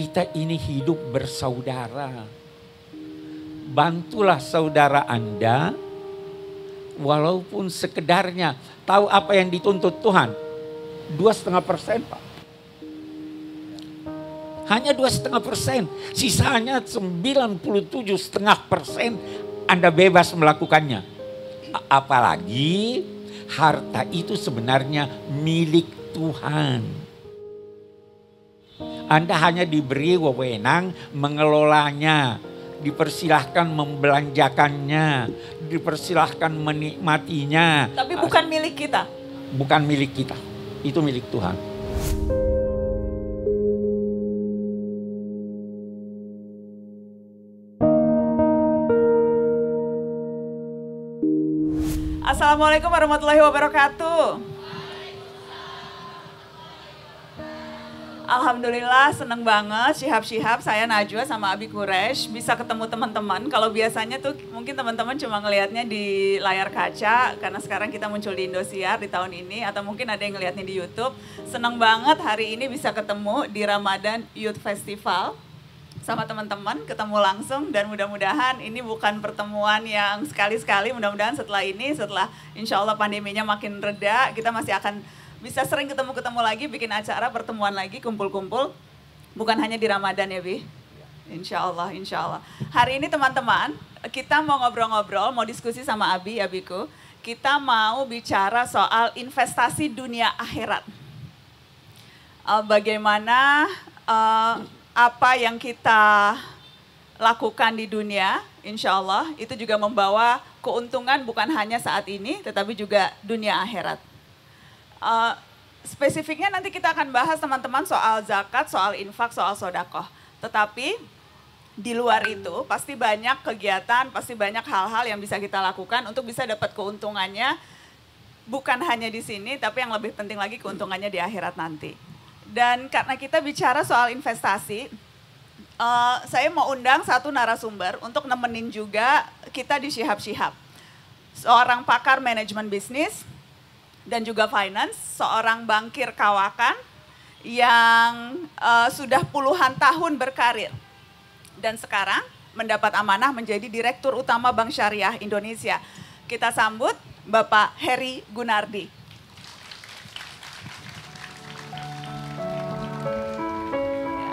kita ini hidup bersaudara. Bantulah saudara Anda walaupun sekedarnya. Tahu apa yang dituntut Tuhan? Dua setengah persen Pak. Hanya dua setengah persen. Sisanya sembilan puluh tujuh setengah persen Anda bebas melakukannya. Apalagi harta itu sebenarnya milik Tuhan. Anda hanya diberi wewenang mengelolanya, dipersilahkan membelanjakannya, dipersilahkan menikmatinya. Tapi bukan milik kita. Bukan milik kita. Itu milik Tuhan. Assalamualaikum warahmatullahi wabarakatuh. Alhamdulillah seneng banget Syihab-Syihab saya Najwa sama Abi Kuresh bisa ketemu teman-teman. Kalau biasanya tuh mungkin teman-teman cuma ngelihatnya di layar kaca karena sekarang kita muncul di Indosiar di tahun ini atau mungkin ada yang ngelihatnya di YouTube. Seneng banget hari ini bisa ketemu di Ramadan Youth Festival sama teman-teman ketemu langsung dan mudah-mudahan ini bukan pertemuan yang sekali-sekali mudah-mudahan setelah ini setelah insya Allah pandeminya makin reda kita masih akan bisa sering ketemu-ketemu lagi, bikin acara, pertemuan lagi, kumpul-kumpul. Bukan hanya di Ramadan ya, Bi? Iya. Insya Allah, insya Allah. Hari ini teman-teman, kita mau ngobrol-ngobrol, mau diskusi sama Abi, Abiku. Kita mau bicara soal investasi dunia akhirat. Eh, bagaimana eh, apa yang kita lakukan di dunia, insya Allah, itu juga membawa keuntungan bukan hanya saat ini, tetapi juga dunia akhirat. Uh, spesifiknya nanti kita akan bahas teman-teman soal zakat, soal infak, soal sodakoh. Tetapi di luar itu pasti banyak kegiatan, pasti banyak hal-hal yang bisa kita lakukan untuk bisa dapat keuntungannya bukan hanya di sini, tapi yang lebih penting lagi keuntungannya di akhirat nanti. Dan karena kita bicara soal investasi, uh, saya mau undang satu narasumber untuk nemenin juga kita di Shihab Shihab. Seorang pakar manajemen bisnis, dan juga finance, seorang bankir kawakan yang uh, sudah puluhan tahun berkarir. Dan sekarang mendapat amanah menjadi Direktur Utama Bank Syariah Indonesia. Kita sambut Bapak Heri Gunardi.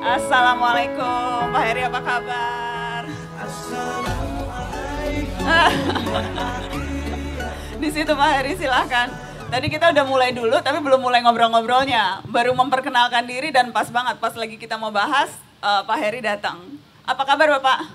Assalamualaikum, Pak Heri apa kabar? Assalamualaikum. Di situ Pak Heri silahkan. Tadi kita udah mulai dulu tapi belum mulai ngobrol-ngobrolnya. Baru memperkenalkan diri dan pas banget pas lagi kita mau bahas uh, Pak Heri datang. Apa kabar Bapak?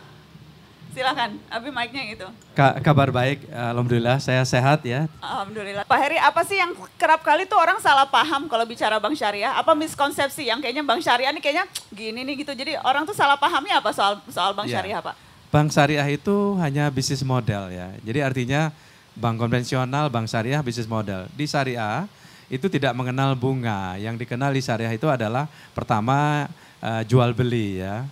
Silahkan, tapi mic-nya itu. Ka kabar baik, eh, alhamdulillah saya sehat ya. Alhamdulillah. Pak Heri, apa sih yang kerap kali tuh orang salah paham kalau bicara bang Syariah? Apa miskonsepsi yang kayaknya bang Syariah ini kayaknya gini nih gitu. Jadi orang tuh salah pahamnya apa soal soal bang ya. Syariah, Pak? Bank Syariah itu hanya bisnis model ya. Jadi artinya bank konvensional, bank syariah, bisnis modal. Di syariah itu tidak mengenal bunga. Yang dikenal di syariah itu adalah pertama uh, jual beli ya.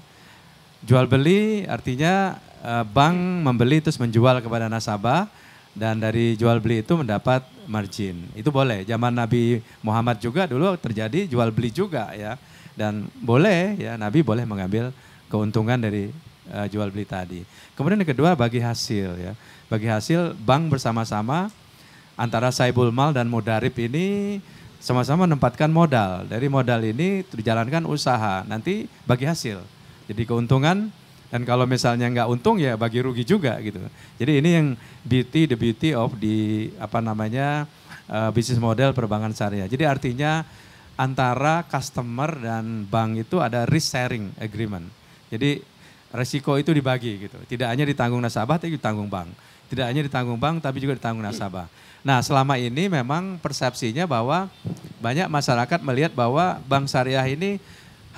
Jual beli artinya uh, bank membeli terus menjual kepada nasabah dan dari jual beli itu mendapat margin. Itu boleh. Zaman Nabi Muhammad juga dulu terjadi jual beli juga ya. Dan boleh ya Nabi boleh mengambil keuntungan dari uh, jual beli tadi. Kemudian yang kedua bagi hasil ya. Bagi hasil bank bersama-sama antara Saibul Mal dan Modarip ini sama-sama menempatkan modal. Dari modal ini dijalankan usaha, nanti bagi hasil. Jadi keuntungan dan kalau misalnya nggak untung ya bagi rugi juga gitu. Jadi ini yang beauty the beauty of di apa namanya uh, bisnis model perbankan syariah. Jadi artinya antara customer dan bank itu ada risk sharing agreement. Jadi resiko itu dibagi gitu. Tidak hanya ditanggung nasabah tapi ditanggung bank. Tidak hanya ditanggung bank tapi juga ditanggung nasabah. Nah selama ini memang persepsinya bahwa banyak masyarakat melihat bahwa bank syariah ini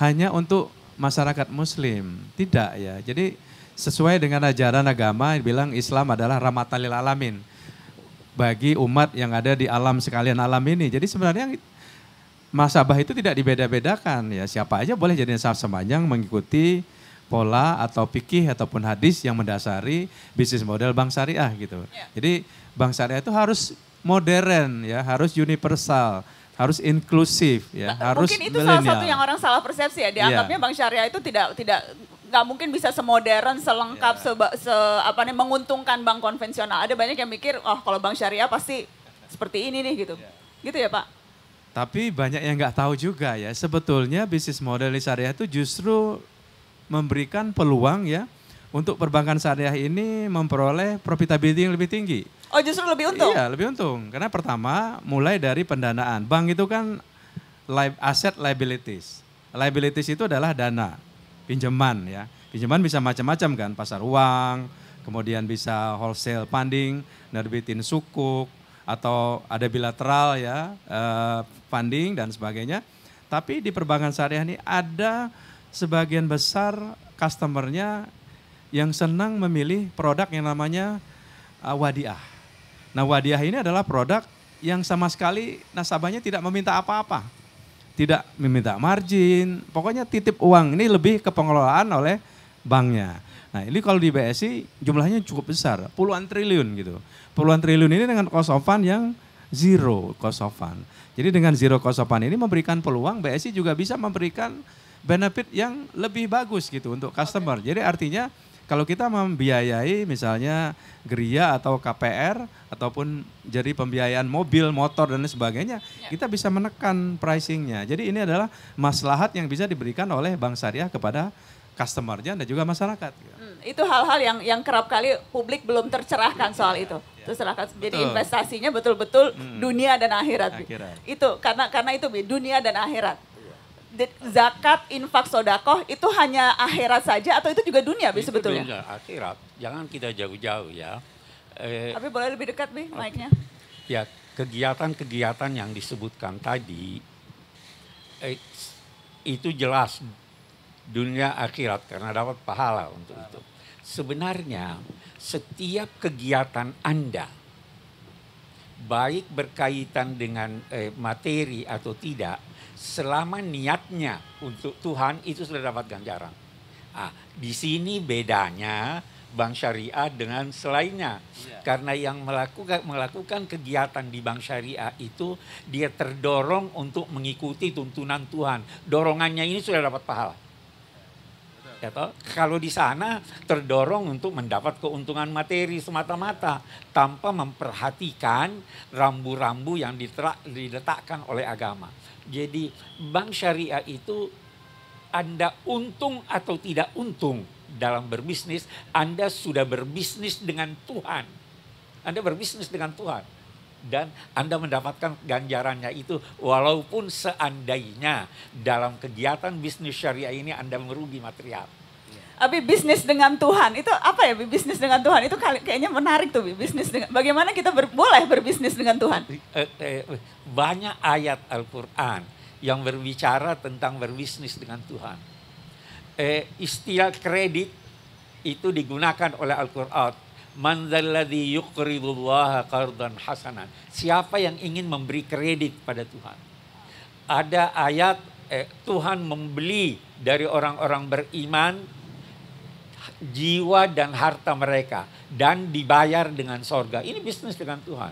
hanya untuk masyarakat muslim. Tidak ya. Jadi sesuai dengan ajaran agama bilang Islam adalah rahmatan lil alamin bagi umat yang ada di alam sekalian alam ini. Jadi sebenarnya masabah itu tidak dibeda-bedakan ya siapa aja boleh jadi sah sepanjang mengikuti pola atau pikih ataupun hadis yang mendasari bisnis model bank syariah gitu. Yeah. Jadi bank syariah itu harus modern ya, harus universal harus inklusif ya Mungkin harus mungkin itu millennial. salah satu yang orang salah persepsi ya dianggapnya yeah. bank syariah itu tidak tidak nggak mungkin bisa semodern, selengkap, yeah. seba, se apa nih menguntungkan bank konvensional. Ada banyak yang mikir, oh kalau bank syariah pasti seperti ini nih gitu, yeah. gitu ya Pak. Tapi banyak yang nggak tahu juga ya. Sebetulnya bisnis model syariah itu justru memberikan peluang ya untuk perbankan syariah ini memperoleh profitability yang lebih tinggi. Oh justru lebih untung? Iya lebih untung. Karena pertama mulai dari pendanaan. Bank itu kan li aset liabilities. Liabilities itu adalah dana, pinjaman ya. Pinjaman bisa macam-macam kan, pasar uang, kemudian bisa wholesale funding, nerbitin sukuk, atau ada bilateral ya, uh, funding dan sebagainya. Tapi di perbankan syariah ini ada sebagian besar customernya yang senang memilih produk yang namanya uh, wadiah. Nah wadiah ini adalah produk yang sama sekali nasabahnya tidak meminta apa-apa. Tidak meminta margin, pokoknya titip uang. Ini lebih ke pengelolaan oleh banknya. Nah ini kalau di BSI jumlahnya cukup besar, puluhan triliun gitu. Puluhan triliun ini dengan cost of fund yang zero cost of fund. Jadi dengan zero cost of fund ini memberikan peluang BSI juga bisa memberikan benefit yang lebih bagus gitu untuk customer. Okay. Jadi artinya kalau kita membiayai misalnya geria atau KPR ataupun jadi pembiayaan mobil, motor dan sebagainya, yeah. kita bisa menekan pricingnya. Jadi ini adalah maslahat yang bisa diberikan oleh Bank Syariah kepada customernya dan juga masyarakat. Gitu. Hmm, itu hal-hal yang yang kerap kali publik belum tercerahkan iya, soal itu. Ya. Tercerahkan. Betul. Jadi investasinya betul-betul hmm. dunia dan akhirat. akhirat. Itu karena karena itu dunia dan akhirat zakat, infak, sodakoh itu hanya akhirat saja atau itu juga dunia itu sebetulnya? Dunia, akhirat. Jangan kita jauh-jauh ya. Eh, Tapi boleh lebih dekat nih naiknya. Ya, kegiatan-kegiatan yang disebutkan tadi eh, itu jelas dunia akhirat karena dapat pahala untuk itu. Sebenarnya setiap kegiatan Anda baik berkaitan dengan eh, materi atau tidak selama niatnya untuk Tuhan itu sudah dapat ganjaran. Ah, di sini bedanya bank syariah dengan selainnya. Yeah. Karena yang melakukan melakukan kegiatan di bank syariah itu dia terdorong untuk mengikuti tuntunan Tuhan. Dorongannya ini sudah dapat pahala. Ya Kalau di sana terdorong untuk mendapat keuntungan materi semata-mata tanpa memperhatikan rambu-rambu yang diletakkan oleh agama. Jadi bank syariah itu Anda untung atau tidak untung dalam berbisnis, Anda sudah berbisnis dengan Tuhan. Anda berbisnis dengan Tuhan. Dan Anda mendapatkan ganjarannya itu walaupun seandainya dalam kegiatan bisnis syariah ini Anda merugi material. Abi bisnis dengan Tuhan itu apa ya? bisnis dengan Tuhan itu kayaknya menarik tuh. bisnis dengan bagaimana kita ber, boleh berbisnis dengan Tuhan? Eh, eh, eh, banyak ayat Al-Quran yang berbicara tentang berbisnis dengan Tuhan. istilah kredit itu digunakan oleh Al-Quran. Man dzalladzi qardan hasanan. Siapa yang ingin memberi kredit pada Tuhan? Ada ayat eh, Tuhan membeli dari orang-orang beriman jiwa dan harta mereka dan dibayar dengan sorga. Ini bisnis dengan Tuhan.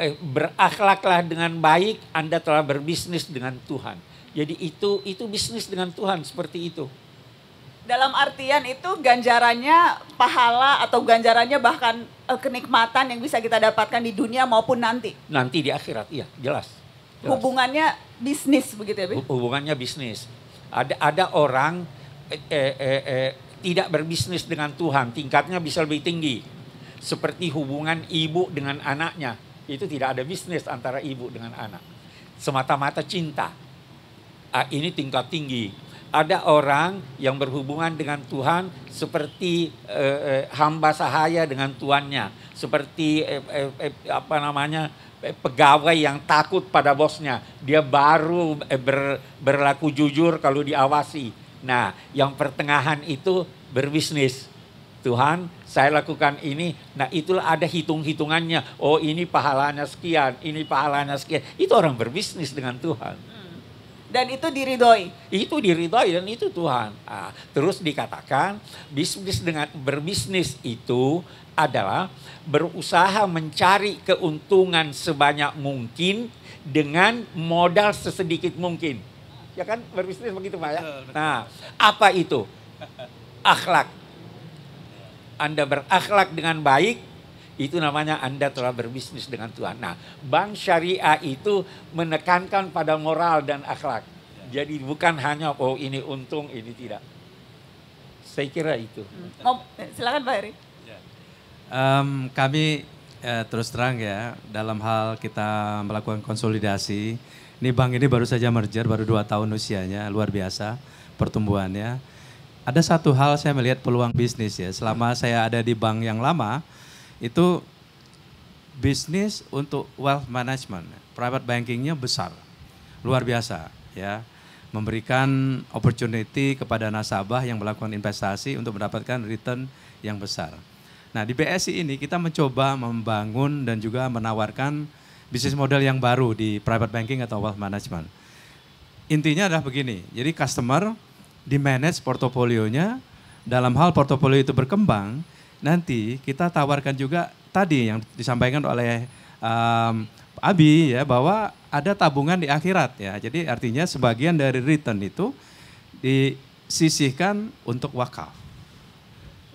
Eh, berakhlaklah dengan baik, Anda telah berbisnis dengan Tuhan. Jadi itu itu bisnis dengan Tuhan seperti itu. Dalam artian itu ganjarannya pahala atau ganjarannya bahkan eh, kenikmatan yang bisa kita dapatkan di dunia maupun nanti. Nanti di akhirat, iya jelas. jelas. Hubungannya bisnis begitu ya? Bi? Hubungannya bisnis. Ada ada orang eh, eh, eh, tidak berbisnis dengan Tuhan, tingkatnya bisa lebih tinggi. Seperti hubungan ibu dengan anaknya, itu tidak ada bisnis antara ibu dengan anak. Semata-mata cinta. Ah, ini tingkat tinggi. Ada orang yang berhubungan dengan Tuhan seperti eh, eh hamba sahaya dengan tuannya, seperti eh, eh, eh apa namanya eh, pegawai yang takut pada bosnya. Dia baru ber, berlaku jujur kalau diawasi. Nah, yang pertengahan itu berbisnis. Tuhan, saya lakukan ini. Nah, itulah ada hitung-hitungannya. Oh, ini pahalanya sekian, ini pahalanya sekian. Itu orang berbisnis dengan Tuhan. Hmm. Dan itu diridoi. Itu diridoi dan itu Tuhan. Nah, terus dikatakan bisnis dengan berbisnis itu adalah berusaha mencari keuntungan sebanyak mungkin dengan modal sesedikit mungkin ya kan berbisnis begitu Pak ya. Nah, apa itu? Akhlak. Anda berakhlak dengan baik, itu namanya Anda telah berbisnis dengan Tuhan. Nah, bank syariah itu menekankan pada moral dan akhlak. Jadi bukan hanya oh ini untung, ini tidak. Saya kira itu. oh, silakan Pak Heri. Um, ya. kami eh, terus terang ya dalam hal kita melakukan konsolidasi ini bank ini baru saja merger, baru dua tahun usianya, luar biasa pertumbuhannya. Ada satu hal saya melihat peluang bisnis ya. Selama saya ada di bank yang lama, itu bisnis untuk wealth management, private bankingnya besar, luar biasa ya. Memberikan opportunity kepada nasabah yang melakukan investasi untuk mendapatkan return yang besar. Nah di BSI ini kita mencoba membangun dan juga menawarkan bisnis model yang baru di private banking atau wealth management. Intinya adalah begini, jadi customer di manage portofolionya, dalam hal portofolio itu berkembang, nanti kita tawarkan juga tadi yang disampaikan oleh um, Abi ya bahwa ada tabungan di akhirat ya. Jadi artinya sebagian dari return itu disisihkan untuk wakaf,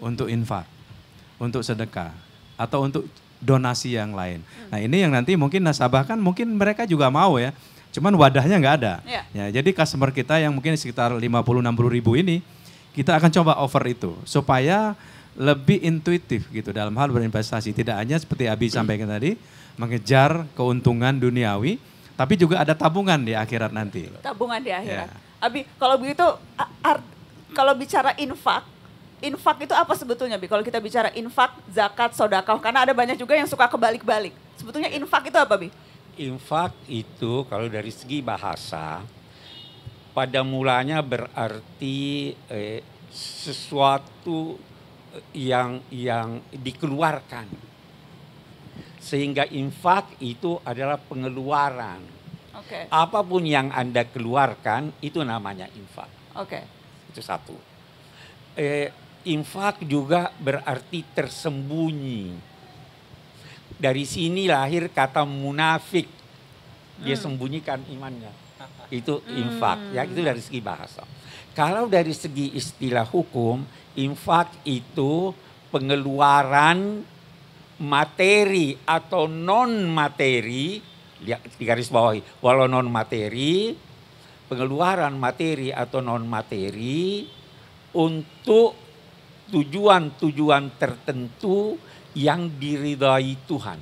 untuk infak, untuk sedekah atau untuk donasi yang lain. Hmm. Nah ini yang nanti mungkin nasabah kan mungkin mereka juga mau ya, cuman wadahnya nggak ada. Yeah. Ya, jadi customer kita yang mungkin sekitar 50-60 ribu ini, kita akan coba over itu supaya lebih intuitif gitu dalam hal berinvestasi. Tidak hanya seperti Abi hmm. sampaikan tadi, mengejar keuntungan duniawi, tapi juga ada tabungan di akhirat nanti. Tabungan di akhirat. Ya. Abi, kalau begitu, kalau bicara infak, infak itu apa sebetulnya Bi? Kalau kita bicara infak, zakat, sodakoh, karena ada banyak juga yang suka kebalik-balik. Sebetulnya infak itu apa Bi? Infak itu kalau dari segi bahasa, pada mulanya berarti eh, sesuatu eh, yang yang dikeluarkan. Sehingga infak itu adalah pengeluaran. Okay. Apapun yang Anda keluarkan itu namanya infak. Oke. Okay. Itu satu. Eh, infak juga berarti tersembunyi. Dari sini lahir kata munafik. Dia hmm. sembunyikan imannya. Itu infak, hmm. ya itu hmm. dari segi bahasa. Kalau dari segi istilah hukum, infak itu pengeluaran materi atau non materi, lihat di garis bawah, walau non materi, pengeluaran materi atau non materi untuk tujuan-tujuan tertentu yang diridai Tuhan.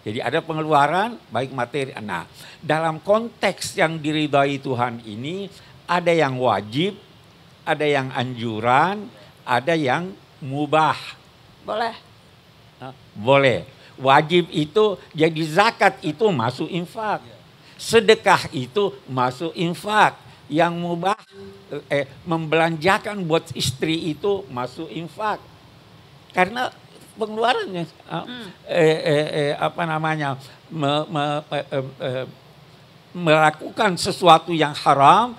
Jadi ada pengeluaran baik materi. Nah, dalam konteks yang diridai Tuhan ini ada yang wajib, ada yang anjuran, ada yang mubah. Boleh. Boleh. Wajib itu jadi zakat itu masuk infak. Iya. Sedekah itu masuk infak yang mubah eh, membelanjakan buat istri itu masuk infak karena pengeluarannya eh, hmm. eh, eh, eh, apa namanya me, me, eh, eh, eh, melakukan sesuatu yang haram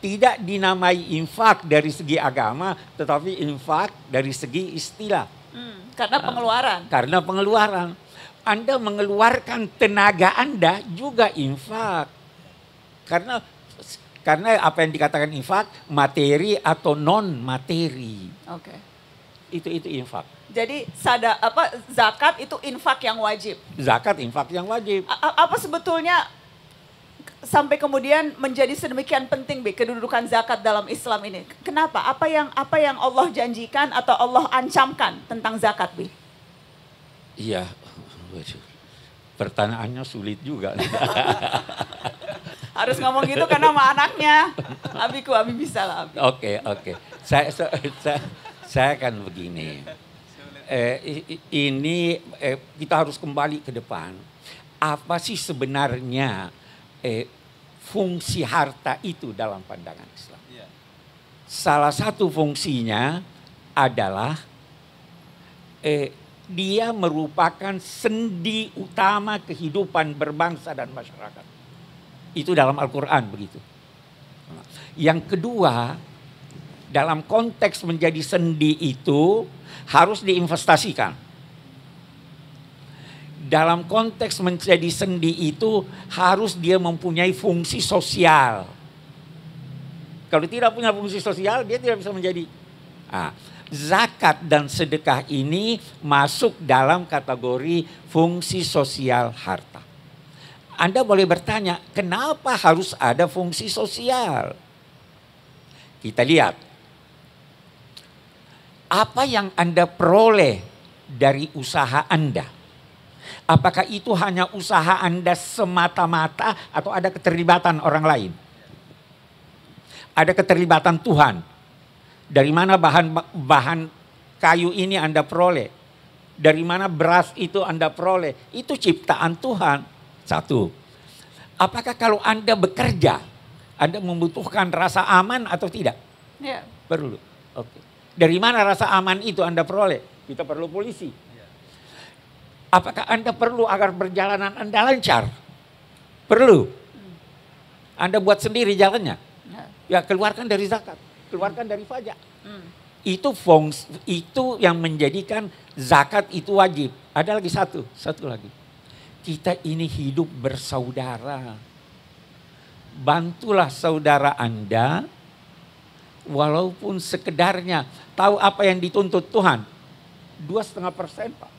tidak dinamai infak dari segi agama tetapi infak dari segi istilah hmm, karena eh, pengeluaran karena pengeluaran anda mengeluarkan tenaga Anda juga infak karena karena apa yang dikatakan infak materi atau non materi. Oke. Okay. Itu itu infak. Jadi sada apa zakat itu infak yang wajib. Zakat infak yang wajib. A apa sebetulnya sampai kemudian menjadi sedemikian penting Bi, kedudukan zakat dalam Islam ini. Kenapa? Apa yang apa yang Allah janjikan atau Allah ancamkan tentang zakat Bi? Iya, pertanyaannya sulit juga. harus ngomong gitu karena sama anaknya. Abiku, Abi bisa lah. Oke, Oke, okay, oke. Okay. Saya, saya, saya akan begini. Eh, ini eh, kita harus kembali ke depan. Apa sih sebenarnya eh, fungsi harta itu dalam pandangan Islam? Iya. Salah satu fungsinya adalah eh, dia merupakan sendi utama kehidupan berbangsa dan masyarakat. Itu dalam Al-Quran begitu. Yang kedua, dalam konteks menjadi sendi itu harus diinvestasikan. Dalam konteks menjadi sendi itu harus dia mempunyai fungsi sosial. Kalau tidak punya fungsi sosial, dia tidak bisa menjadi. Nah, zakat dan sedekah ini masuk dalam kategori fungsi sosial harta. Anda boleh bertanya, kenapa harus ada fungsi sosial? Kita lihat. Apa yang Anda peroleh dari usaha Anda? Apakah itu hanya usaha Anda semata-mata atau ada keterlibatan orang lain? Ada keterlibatan Tuhan. Dari mana bahan bahan kayu ini Anda peroleh? Dari mana beras itu Anda peroleh? Itu ciptaan Tuhan. Satu, apakah kalau Anda bekerja, Anda membutuhkan rasa aman atau tidak? Ya. Perlu. Oke. Dari mana rasa aman itu Anda peroleh? Kita perlu polisi. Apakah Anda perlu agar perjalanan Anda lancar? Perlu. Anda buat sendiri jalannya. Ya, ya keluarkan dari zakat, keluarkan dari pajak. Hmm. Itu fungs, itu yang menjadikan zakat itu wajib. Ada lagi satu, satu lagi kita ini hidup bersaudara. Bantulah saudara Anda walaupun sekedarnya. Tahu apa yang dituntut Tuhan? Dua setengah persen Pak.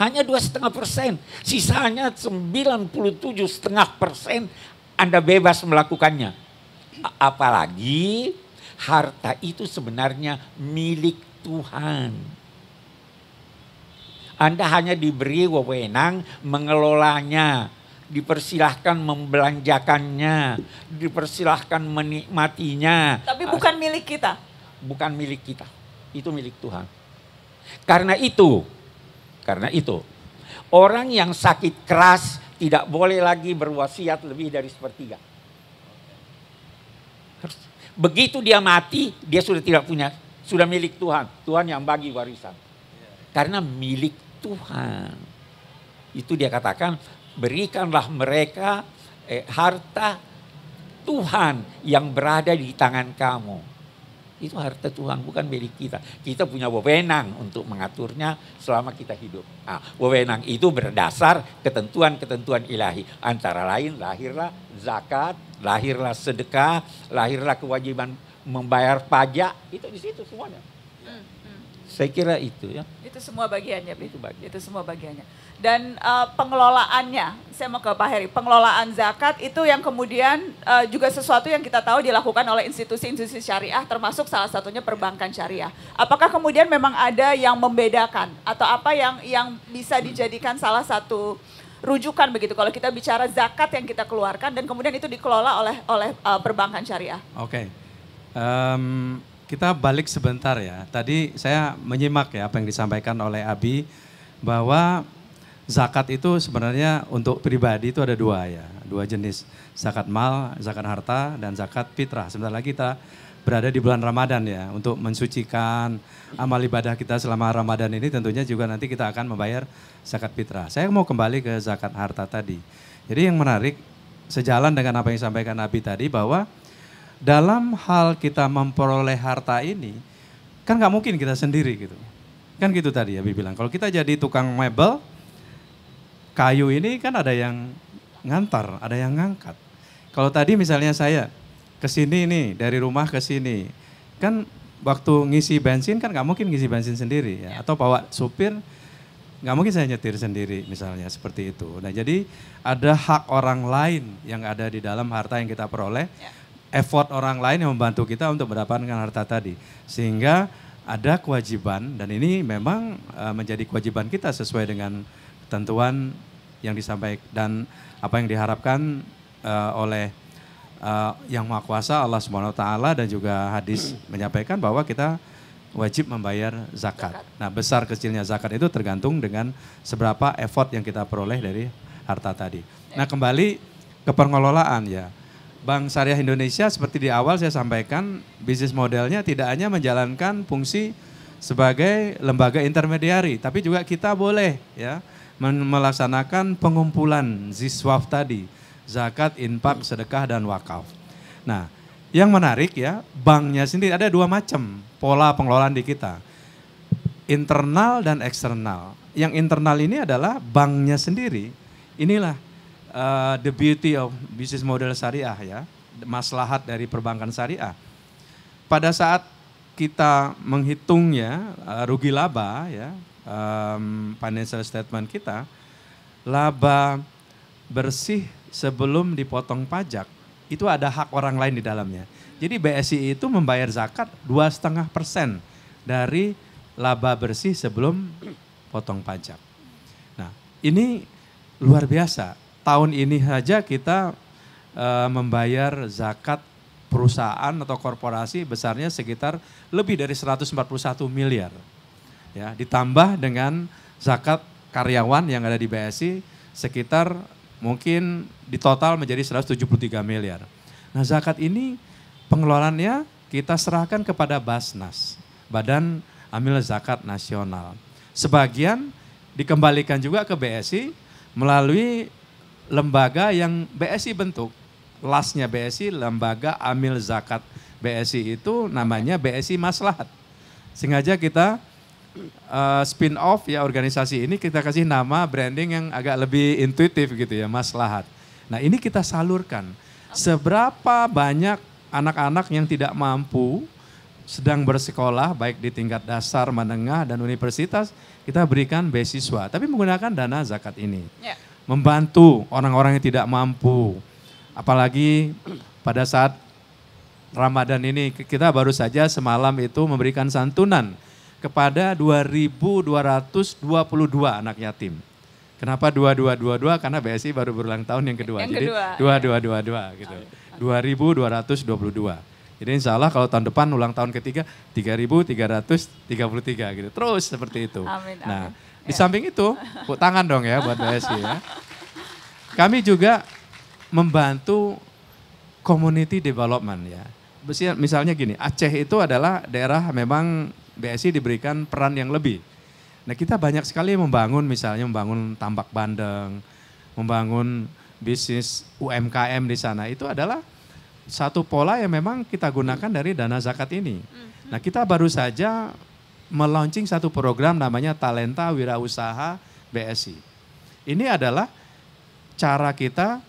Hanya dua setengah persen. Sisanya sembilan puluh tujuh setengah persen Anda bebas melakukannya. Apalagi harta itu sebenarnya milik Tuhan. Anda hanya diberi wewenang mengelolanya, dipersilahkan membelanjakannya, dipersilahkan menikmatinya. Tapi bukan milik kita. Bukan milik kita. Itu milik Tuhan. Karena itu, karena itu, orang yang sakit keras tidak boleh lagi berwasiat lebih dari sepertiga. Begitu dia mati, dia sudah tidak punya, sudah milik Tuhan. Tuhan yang bagi warisan. Karena milik Tuhan. Itu dia katakan, berikanlah mereka eh, harta Tuhan yang berada di tangan kamu. Itu harta Tuhan, bukan milik kita. Kita punya wewenang untuk mengaturnya selama kita hidup. Nah, wewenang itu berdasar ketentuan-ketentuan ilahi. Antara lain lahirlah zakat, lahirlah sedekah, lahirlah kewajiban membayar pajak. Itu di situ semuanya. Hmm. Saya kira itu ya. Itu semua bagiannya, begitu Itu, bagian. itu semua bagiannya. Dan uh, pengelolaannya, saya mau ke Pak Heri, pengelolaan zakat itu yang kemudian uh, juga sesuatu yang kita tahu dilakukan oleh institusi-institusi syariah, termasuk salah satunya perbankan syariah. Apakah kemudian memang ada yang membedakan atau apa yang yang bisa dijadikan salah satu rujukan begitu kalau kita bicara zakat yang kita keluarkan dan kemudian itu dikelola oleh oleh uh, perbankan syariah? Oke. Okay. Um, kita balik sebentar ya. Tadi saya menyimak ya apa yang disampaikan oleh Abi bahwa zakat itu sebenarnya untuk pribadi itu ada dua ya, dua jenis. Zakat mal, zakat harta dan zakat fitrah. Sebentar lagi kita berada di bulan Ramadan ya untuk mensucikan amal ibadah kita selama Ramadan ini tentunya juga nanti kita akan membayar zakat fitrah. Saya mau kembali ke zakat harta tadi. Jadi yang menarik sejalan dengan apa yang disampaikan Nabi tadi bahwa dalam hal kita memperoleh harta ini kan nggak mungkin kita sendiri gitu. Kan gitu tadi ya bilang. Kalau kita jadi tukang mebel, kayu ini kan ada yang ngantar, ada yang ngangkat. Kalau tadi misalnya saya ke sini nih dari rumah ke sini, kan waktu ngisi bensin kan nggak mungkin ngisi bensin sendiri ya. Atau bawa supir nggak mungkin saya nyetir sendiri misalnya seperti itu. Nah jadi ada hak orang lain yang ada di dalam harta yang kita peroleh. Ya effort orang lain yang membantu kita untuk mendapatkan harta tadi. Sehingga ada kewajiban dan ini memang eh, menjadi kewajiban kita sesuai dengan ketentuan yang disampaikan dan apa yang diharapkan eh, oleh eh, yang Maha Kuasa Allah swt dan juga hadis menyampaikan bahwa kita wajib membayar zakat. zakat. Nah, besar kecilnya zakat itu tergantung dengan seberapa effort yang kita peroleh dari harta tadi. Nah, kembali ke pengelolaan ya Bank Syariah Indonesia seperti di awal saya sampaikan bisnis modelnya tidak hanya menjalankan fungsi sebagai lembaga intermediari, tapi juga kita boleh ya melaksanakan pengumpulan ziswaf tadi, zakat, infak, sedekah dan wakaf. Nah, yang menarik ya, banknya sendiri ada dua macam pola pengelolaan di kita. Internal dan eksternal. Yang internal ini adalah banknya sendiri. Inilah uh, the beauty of business model syariah ya, maslahat dari perbankan syariah. Pada saat kita menghitungnya uh, eh, rugi laba ya, um, financial statement kita, laba bersih sebelum dipotong pajak itu ada hak orang lain di dalamnya. Jadi BSI itu membayar zakat dua setengah persen dari laba bersih sebelum potong pajak. Nah, ini luar biasa tahun ini saja kita uh, membayar zakat perusahaan atau korporasi besarnya sekitar lebih dari 141 miliar. Ya, ditambah dengan zakat karyawan yang ada di BSI sekitar mungkin di total menjadi 173 miliar. Nah, zakat ini pengeluarannya kita serahkan kepada Basnas, Badan Amil Zakat Nasional. Sebagian dikembalikan juga ke BSI melalui lembaga yang BSI bentuk. Lasnya BSI, lembaga amil zakat BSI itu namanya BSI Maslahat. Sengaja kita uh, spin off ya organisasi ini kita kasih nama branding yang agak lebih intuitif gitu ya, Maslahat. Nah ini kita salurkan. Seberapa banyak anak-anak yang tidak mampu sedang bersekolah baik di tingkat dasar, menengah dan universitas kita berikan beasiswa tapi menggunakan dana zakat ini. Yeah membantu orang-orang yang tidak mampu. Apalagi pada saat Ramadan ini kita baru saja semalam itu memberikan santunan kepada 2222 anak yatim. Kenapa 2222? Karena BSI baru berulang tahun yang kedua. Yang kedua. Jadi iya. 2222 gitu. 2222. Jadi insya Allah kalau tahun depan ulang tahun ketiga 3.333 gitu. Terus seperti itu. Amin, nah, di samping itu, buat tangan dong ya buat BSI ya. Kami juga membantu community development ya. Misalnya gini, Aceh itu adalah daerah memang BSI diberikan peran yang lebih. Nah kita banyak sekali membangun misalnya membangun tambak bandeng, membangun bisnis UMKM di sana. Itu adalah satu pola yang memang kita gunakan dari dana zakat ini. Mm-hmm. Nah kita baru saja melaunching satu program namanya Talenta Wirausaha BSI. Ini adalah cara kita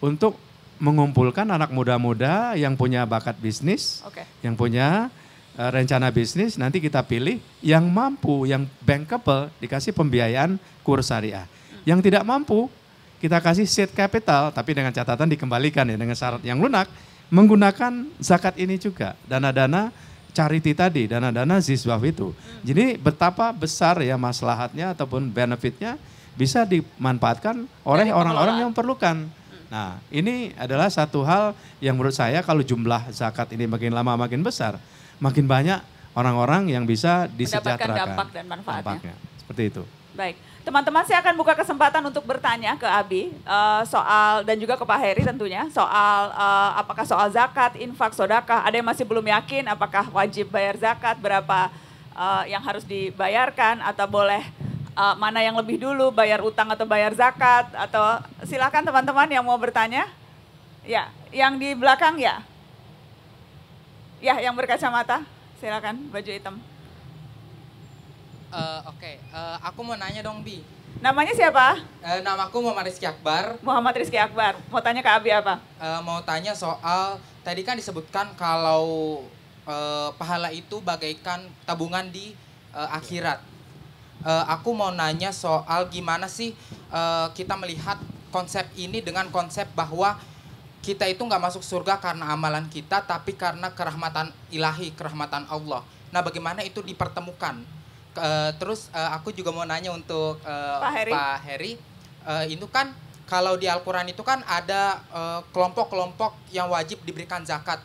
untuk mengumpulkan anak muda-muda yang punya bakat bisnis, okay. yang punya uh, rencana bisnis, nanti kita pilih yang mampu, yang bankable dikasih pembiayaan kurs syariah. Yang tidak mampu kita kasih seed capital, tapi dengan catatan dikembalikan ya dengan syarat yang lunak, menggunakan zakat ini juga dana-dana charity tadi, dana-dana zisbah itu. Hmm. Jadi betapa besar ya maslahatnya ataupun benefitnya bisa dimanfaatkan oleh orang-orang yang memerlukan. Hmm. Nah, ini adalah satu hal yang menurut saya kalau jumlah zakat ini makin lama makin besar, makin banyak orang-orang yang bisa disejahterakan. Mendapatkan dampak dan manfaatnya. Dampaknya. Seperti itu. Baik. Teman-teman saya akan buka kesempatan untuk bertanya ke Abi uh, soal dan juga ke Pak Heri tentunya soal uh, apakah soal zakat, infak, sodakah. Ada yang masih belum yakin apakah wajib bayar zakat, berapa uh, yang harus dibayarkan atau boleh uh, mana yang lebih dulu bayar utang atau bayar zakat atau silakan teman-teman yang mau bertanya. Ya, yang di belakang ya. Ya, yang berkacamata silakan baju hitam. Eh, oke okay. uh, eh, aku mau nanya dong bi namanya siapa uh, eh, nama aku Muhammad Rizky Akbar Muhammad Rizky Akbar mau tanya ke Abi apa uh, mau tanya soal tadi kan disebutkan kalau uh, pahala itu bagaikan tabungan di uh, akhirat uh, aku mau nanya soal gimana sih uh, kita melihat konsep ini dengan konsep bahwa kita itu nggak masuk surga karena amalan kita tapi karena kerahmatan ilahi kerahmatan Allah nah bagaimana itu dipertemukan uh, terus uh, aku juga mau nanya untuk uh, Pak Heri, Pak Heri uh, itu kan kalau di Al-Quran itu kan ada kelompok-kelompok uh, yang wajib diberikan zakat.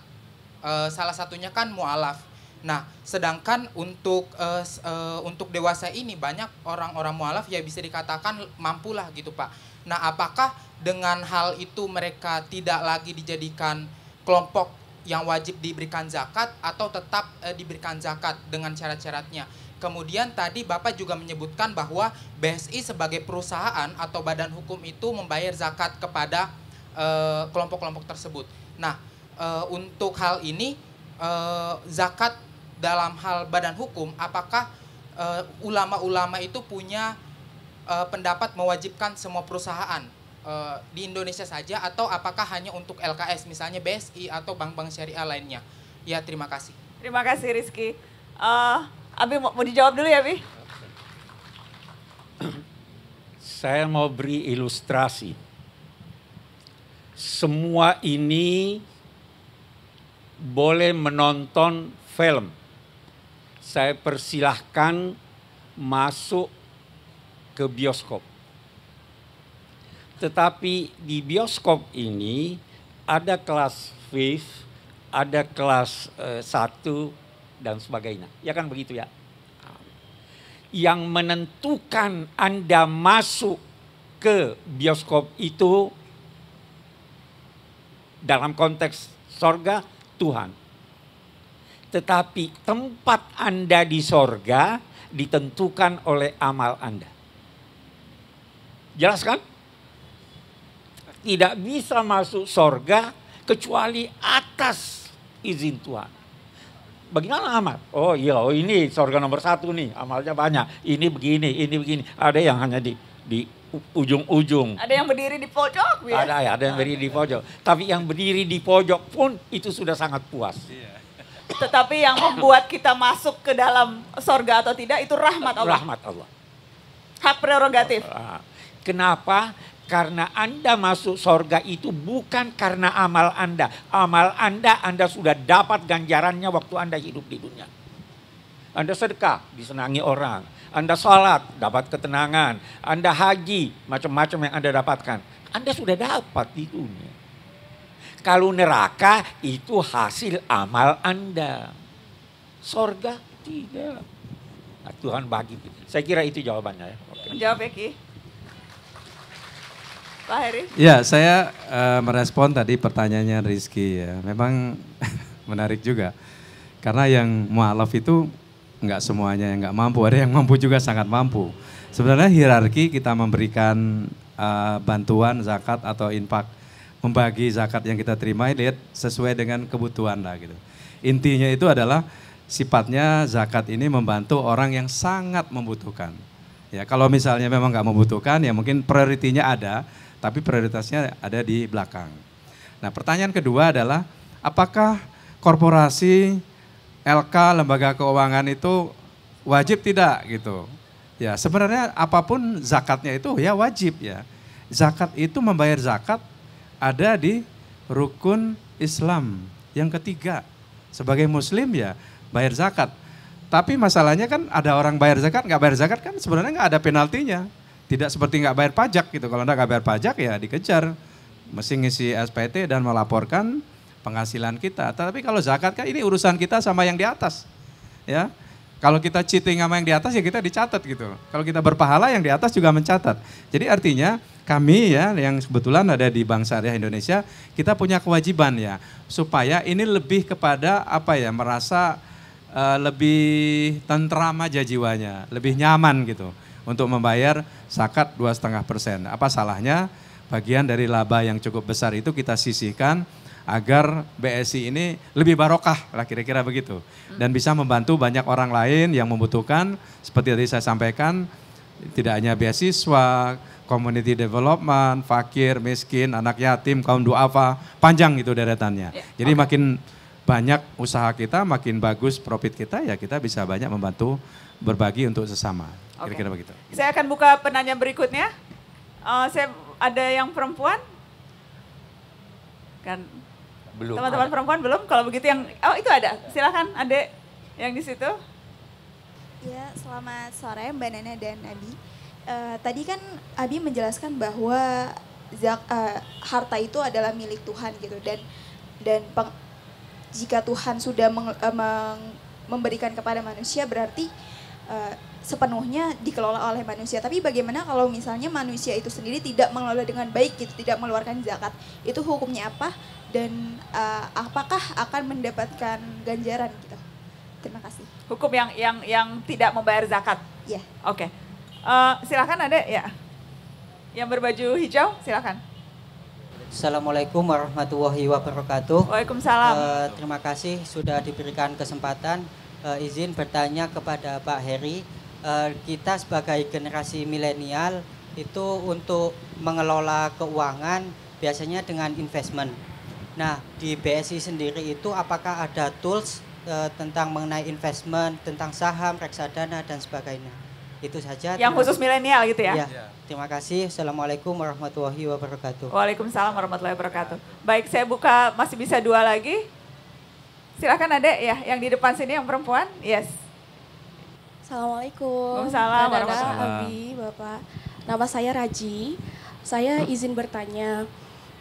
Uh, salah satunya kan mualaf. Nah, sedangkan untuk uh, uh, untuk dewasa ini banyak orang-orang mualaf ya bisa dikatakan mampulah gitu pak. Nah, apakah dengan hal itu mereka tidak lagi dijadikan kelompok yang wajib diberikan zakat atau tetap uh, diberikan zakat dengan syarat-syaratnya? Kemudian tadi Bapak juga menyebutkan bahwa BSI sebagai perusahaan atau badan hukum itu membayar zakat kepada eh, kelompok-kelompok uh, tersebut. Nah, uh, untuk hal ini uh, zakat dalam hal badan hukum apakah ulama-ulama itu punya pendapat mewajibkan semua perusahaan di Indonesia saja atau apakah hanya untuk LKS misalnya BSI atau bank-bank syariah lainnya? Ya, terima kasih. Terima kasih Rizky. Uh, Abi mau, mau dijawab dulu ya, Abi? Saya mau beri ilustrasi. Semua ini boleh menonton film. Saya persilahkan masuk ke bioskop. Tetapi di bioskop ini ada kelas 5, ada kelas eh, satu. 1, dan sebagainya. Ya kan begitu ya. Yang menentukan Anda masuk ke bioskop itu dalam konteks sorga Tuhan. Tetapi tempat Anda di sorga ditentukan oleh amal Anda. Jelas kan? Tidak bisa masuk sorga kecuali atas izin Tuhan bagaimana amal? Oh iya, oh ini surga nomor satu nih, amalnya banyak. Ini begini, ini begini. Ada yang hanya di di ujung-ujung. Ada yang berdiri di pojok, ya? Ada ya, ada yang berdiri di pojok. Tapi yang berdiri di pojok pun itu sudah sangat puas. Iya. Tetapi yang membuat kita masuk ke dalam sorga atau tidak itu rahmat Allah. Rahmat Allah. Hak prerogatif. Ah, kenapa? Karena Anda masuk sorga itu bukan karena amal Anda. Amal Anda, Anda sudah dapat ganjarannya waktu Anda hidup di dunia. Anda sedekah, disenangi orang. Anda sholat, dapat ketenangan. Anda haji, macam-macam yang Anda dapatkan. Anda sudah dapat di dunia. Kalau neraka itu hasil amal Anda. Sorga tidak. Nah, Tuhan bagi. Saya kira itu jawabannya. Ya. Okay. Jawab ya Ki. Pak Heri. Ya, saya uh, merespon tadi pertanyaannya Rizky ya. Memang menarik juga. Karena yang mualaf itu nggak semuanya yang nggak mampu, ada yang mampu juga sangat mampu. Sebenarnya hierarki kita memberikan uh, bantuan zakat atau infak, membagi zakat yang kita terima lihat sesuai dengan kebutuhan lah gitu. Intinya itu adalah sifatnya zakat ini membantu orang yang sangat membutuhkan. Ya, kalau misalnya memang nggak membutuhkan, ya mungkin prioritinya ada tapi prioritasnya ada di belakang. Nah, pertanyaan kedua adalah apakah korporasi LK lembaga keuangan itu wajib tidak gitu. Ya, sebenarnya apapun zakatnya itu ya wajib ya. Zakat itu membayar zakat ada di rukun Islam yang ketiga. Sebagai muslim ya bayar zakat. Tapi masalahnya kan ada orang bayar zakat, nggak bayar zakat kan sebenarnya nggak ada penaltinya. Tidak seperti nggak bayar pajak gitu. Kalau nggak bayar pajak ya dikejar. Mesti ngisi SPT dan melaporkan penghasilan kita. Tapi kalau zakat kan ini urusan kita sama yang di atas. Ya. Kalau kita cheating sama yang di atas ya kita dicatat gitu. Kalau kita berpahala yang di atas juga mencatat. Jadi artinya kami ya yang kebetulan ada di Bank Syariah Indonesia, kita punya kewajiban ya supaya ini lebih kepada apa ya merasa uh, lebih tentram aja jiwanya, lebih nyaman gitu untuk membayar zakat 2,5 persen. Apa salahnya bagian dari laba yang cukup besar itu kita sisihkan agar BSI ini lebih barokah lah kira-kira begitu. Dan bisa membantu banyak orang lain yang membutuhkan seperti tadi saya sampaikan tidak hanya beasiswa, community development, fakir, miskin, anak yatim, kaum duafa, panjang itu deretannya. Ya, Jadi okay. makin banyak usaha kita, makin bagus profit kita, ya kita bisa banyak membantu berbagi untuk sesama. Kira-kira begitu. Saya akan buka penanya berikutnya. Uh, saya ada yang perempuan? Kan belum. Teman-teman perempuan belum? Kalau begitu yang oh itu ada. Silakan Ade yang di situ. Ya, selamat sore Mbak Nana dan Abi. Uh, tadi kan Abi menjelaskan bahwa zak, uh, harta itu adalah milik Tuhan gitu dan dan peng, jika Tuhan sudah meng, uh, meng, memberikan kepada manusia berarti Eh, sepenuhnya dikelola oleh manusia. Tapi bagaimana kalau misalnya manusia itu sendiri tidak mengelola dengan baik gitu, tidak mengeluarkan zakat, itu hukumnya apa dan uh, apakah akan mendapatkan ganjaran gitu? Terima kasih. Hukum yang yang yang tidak membayar zakat. Ya. Yeah. Oke. Okay. Uh, eh, silakan ada ya. Yang berbaju hijau silakan. Assalamualaikum warahmatullahi wabarakatuh. Waalaikumsalam. Uh, terima kasih sudah diberikan kesempatan uh, izin bertanya kepada Pak Heri, uh, kita sebagai generasi milenial itu untuk mengelola keuangan biasanya dengan investment. Nah, di BSI sendiri itu apakah ada tools uh, tentang mengenai investment, tentang saham, reksadana dan sebagainya? Itu saja. Yang khusus milenial gitu ya? ya? ya. Terima kasih. Assalamualaikum warahmatullahi wabarakatuh. Waalaikumsalam warahmatullahi wabarakatuh. Baik, saya buka masih bisa dua lagi. Silahkan ada ya, yang di depan sini yang perempuan. Yes. Assalamualaikum. assalamualaikum nah, Abi, Bapak. Nama saya Raji. Saya izin bertanya.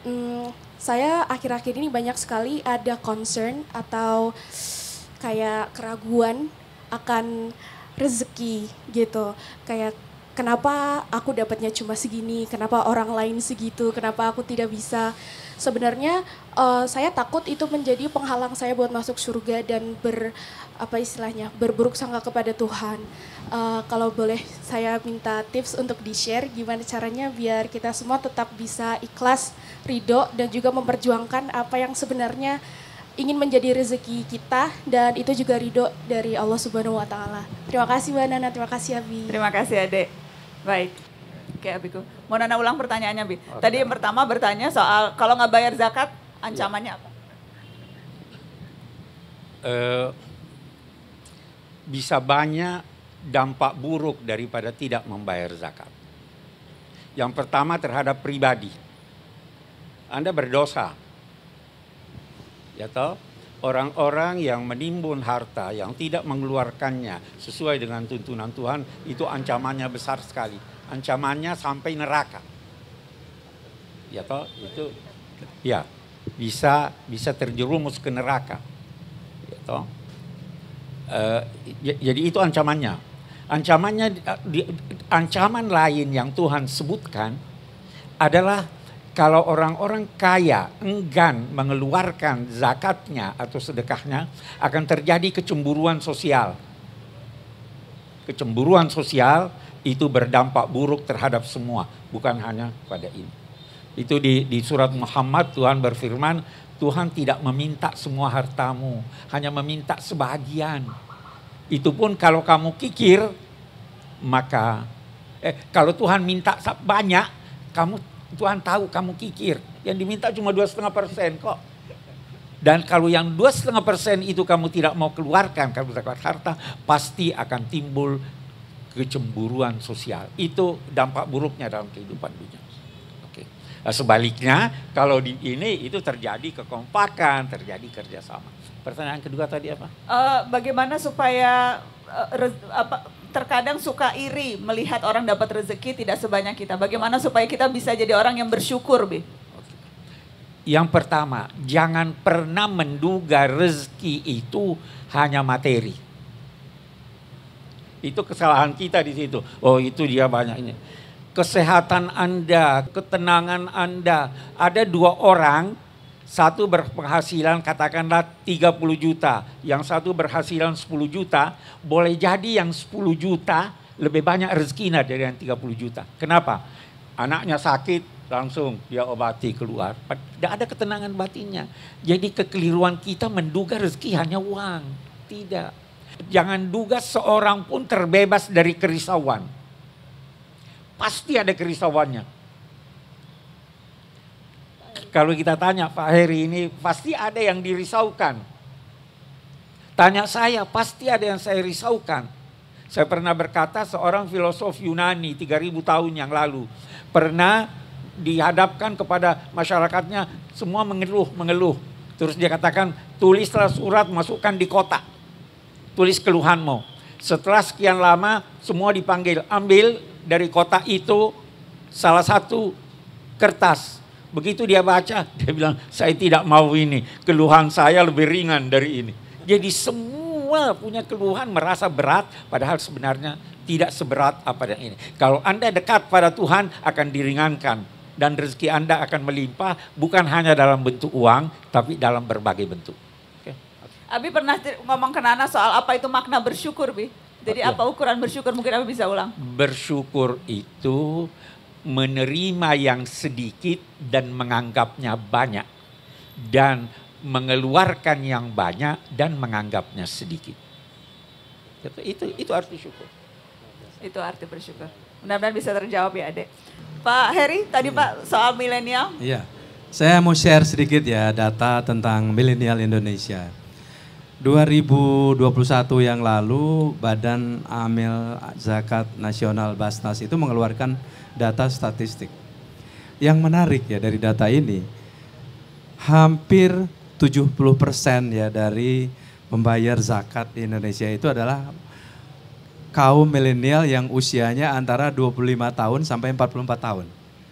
Hmm, saya akhir-akhir ini banyak sekali ada concern atau kayak keraguan akan rezeki gitu. Kayak kenapa aku dapatnya cuma segini, kenapa orang lain segitu, kenapa aku tidak bisa sebenarnya uh, saya takut itu menjadi penghalang saya buat masuk surga dan ber apa istilahnya berburuk sangka kepada Tuhan. Uh, kalau boleh saya minta tips untuk di share gimana caranya biar kita semua tetap bisa ikhlas, ridho dan juga memperjuangkan apa yang sebenarnya ingin menjadi rezeki kita dan itu juga ridho dari Allah Subhanahu wa taala. Terima kasih Mbak Nana, terima kasih Abi. Terima kasih Ade. Baik. Oke, Abiku. Mau Nana ulang pertanyaannya, Bi. Okay. Tadi yang pertama bertanya soal kalau nggak bayar zakat, ancamannya apa? Uh, bisa banyak dampak buruk daripada tidak membayar zakat. Yang pertama terhadap pribadi. Anda berdosa. Ya toh? Orang-orang yang menimbun harta yang tidak mengeluarkannya sesuai dengan tuntunan Tuhan itu ancamannya besar sekali ancamannya sampai neraka. Ya toh itu ya bisa bisa terjerumus ke neraka. Ya toh. E, jadi itu ancamannya. Ancamannya di, ancaman lain yang Tuhan sebutkan adalah kalau orang-orang kaya enggan mengeluarkan zakatnya atau sedekahnya akan terjadi kecemburuan sosial. Kecemburuan sosial itu berdampak buruk terhadap semua, bukan hanya pada ini. Itu di, di surat Muhammad Tuhan berfirman, Tuhan tidak meminta semua hartamu, hanya meminta sebagian. Itu pun kalau kamu kikir, maka eh, kalau Tuhan minta banyak, kamu Tuhan tahu kamu kikir. Yang diminta cuma dua setengah persen kok. Dan kalau yang dua setengah persen itu kamu tidak mau keluarkan, kamu dapat harta, pasti akan timbul kecemburuan sosial. Itu dampak buruknya dalam kehidupan dunia. Oke. Nah, sebaliknya kalau di ini itu terjadi kekompakan, terjadi kerjasama. Pertanyaan kedua tadi apa? Uh, bagaimana supaya uh, eh, rez, apa, terkadang suka iri melihat orang dapat rezeki tidak sebanyak kita. Bagaimana supaya kita bisa jadi orang yang bersyukur, Bi? Yang pertama, jangan pernah menduga rezeki itu hanya materi. Itu kesalahan kita di situ. Oh itu dia banyaknya. Kesehatan Anda, ketenangan Anda. Ada dua orang, satu berpenghasilan katakanlah 30 juta. Yang satu berhasilan 10 juta. Boleh jadi yang 10 juta lebih banyak rezekinya dari yang 30 juta. Kenapa? Anaknya sakit, langsung dia obati keluar. Tidak ada ketenangan batinnya. Jadi kekeliruan kita menduga rezeki hanya uang. Tidak. Jangan duga seorang pun terbebas dari kerisauan. Pasti ada kerisauannya. Kalau kita tanya Pak Heri ini pasti ada yang dirisaukan. Tanya saya pasti ada yang saya risaukan. Saya pernah berkata seorang filosof Yunani 3000 tahun yang lalu pernah dihadapkan kepada masyarakatnya semua mengeluh, mengeluh. Terus dia katakan tulislah surat masukkan di kotak tulis keluhanmu. Setelah sekian lama semua dipanggil, ambil dari kotak itu salah satu kertas. Begitu dia baca, dia bilang, saya tidak mau ini. Keluhan saya lebih ringan dari ini. Jadi semua punya keluhan merasa berat, padahal sebenarnya tidak seberat apa yang ini. Kalau Anda dekat pada Tuhan akan diringankan. Dan rezeki Anda akan melimpah bukan hanya dalam bentuk uang, tapi dalam berbagai bentuk. Abi pernah ngomong ke Nana soal apa itu makna bersyukur, Bi. Jadi apa ukuran bersyukur? Mungkin Abi bisa ulang. Bersyukur itu menerima yang sedikit dan menganggapnya banyak. Dan mengeluarkan yang banyak dan menganggapnya sedikit. Itu, itu, itu arti syukur. Itu arti bersyukur. Mudah-mudahan bisa terjawab ya Adek. Pak Heri, tadi Pak soal milenial. Iya, saya mau share sedikit ya data tentang milenial Indonesia. 2021 yang lalu Badan Amil Zakat Nasional Basnas itu mengeluarkan data statistik. Yang menarik ya dari data ini hampir 70% ya dari pembayar zakat di Indonesia itu adalah kaum milenial yang usianya antara 25 tahun sampai 44 tahun.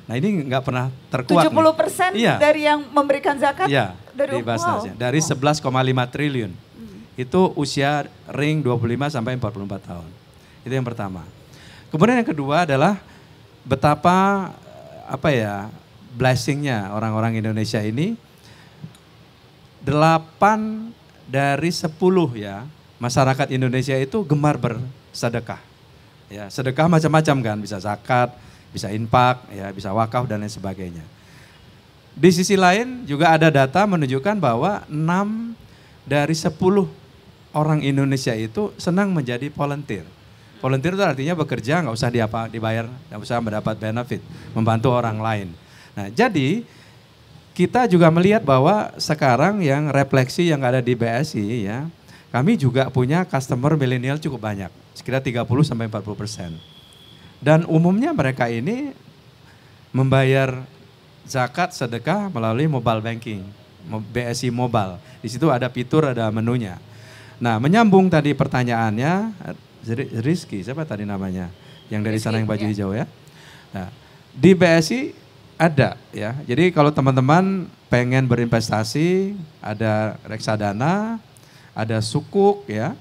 Nah ini nggak pernah terkuat. 70 persen iya. dari yang memberikan zakat iya, dari, di Basnas, ya, wow. dari 11,5 triliun itu usia ring 25 sampai 44 tahun. Itu yang pertama. Kemudian yang kedua adalah betapa eh, apa ya blessingnya orang-orang Indonesia ini. Delapan dari sepuluh ya masyarakat Indonesia itu gemar bersedekah. Ya, sedekah macam-macam kan, bisa zakat, bisa infak, ya, bisa wakaf dan lain sebagainya. Di sisi lain juga ada data menunjukkan bahwa enam dari sepuluh orang Indonesia itu senang menjadi volunteer. Volunteer itu artinya bekerja nggak usah diapa dibayar, nggak usah mendapat benefit, membantu orang lain. Nah, jadi kita juga melihat bahwa sekarang yang refleksi yang ada di BSI ya, kami juga punya customer milenial cukup banyak, sekitar 30 sampai 40 persen. Dan umumnya mereka ini membayar zakat sedekah melalui mobile banking, BSI mobile. Di situ ada fitur, ada menunya. Nah, menyambung tadi pertanyaannya Rizky, siapa tadi namanya? Yang dari sana yang baju ya. hijau ya. Nah, di BSI ada ya. Jadi kalau teman-teman pengen berinvestasi, ada reksadana, ada sukuk ya,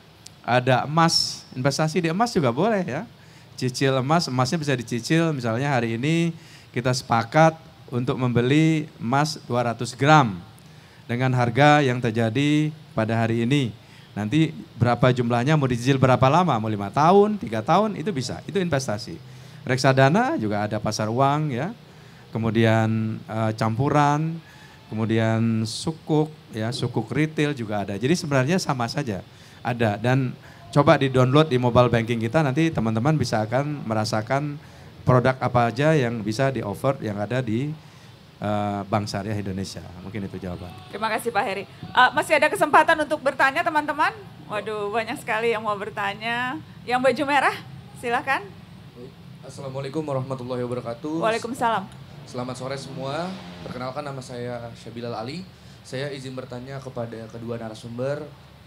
ada emas. Investasi di emas juga boleh ya. Cicil emas, emasnya bisa dicicil misalnya hari ini kita sepakat untuk membeli emas 200 gram dengan harga yang terjadi pada hari ini Nanti berapa jumlahnya mau dicicil berapa lama, mau lima tahun, tiga tahun itu bisa, itu investasi. Reksadana juga ada pasar uang ya, kemudian e, campuran, kemudian sukuk ya, sukuk retail juga ada. Jadi sebenarnya sama saja ada dan coba di download di mobile banking kita nanti teman-teman bisa akan merasakan produk apa aja yang bisa di offer yang ada di Eh, Bank Syariah Indonesia. Mungkin itu jawaban. Terima kasih Pak Heri. Uh, masih ada kesempatan untuk bertanya teman-teman? Waduh banyak sekali yang mau bertanya. Yang baju merah silahkan. Assalamualaikum warahmatullahi wabarakatuh. Waalaikumsalam. Selamat sore semua. Perkenalkan nama saya Syabilal Ali. Saya izin bertanya kepada kedua narasumber,